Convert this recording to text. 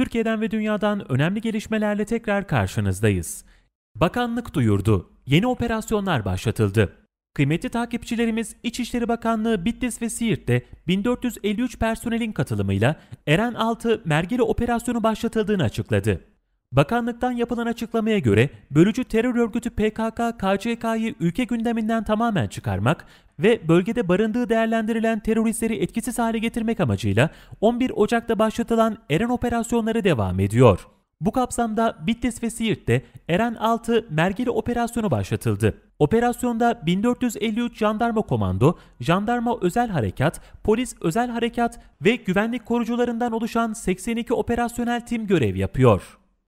Türkiye'den ve dünyadan önemli gelişmelerle tekrar karşınızdayız. Bakanlık duyurdu. Yeni operasyonlar başlatıldı. Kıymetli takipçilerimiz İçişleri Bakanlığı Bitlis ve Siirt'te 1453 personelin katılımıyla Eren 6 Mergeli operasyonu başlatıldığını açıkladı. Bakanlıktan yapılan açıklamaya göre bölücü terör örgütü PKK, KCK'yı ülke gündeminden tamamen çıkarmak ve bölgede barındığı değerlendirilen teröristleri etkisiz hale getirmek amacıyla 11 Ocak'ta başlatılan Eren operasyonları devam ediyor. Bu kapsamda Bitlis ve Siirt'te Eren 6 mergeli operasyonu başlatıldı. Operasyonda 1453 jandarma komando, jandarma özel harekat, polis özel harekat ve güvenlik korucularından oluşan 82 operasyonel tim görev yapıyor.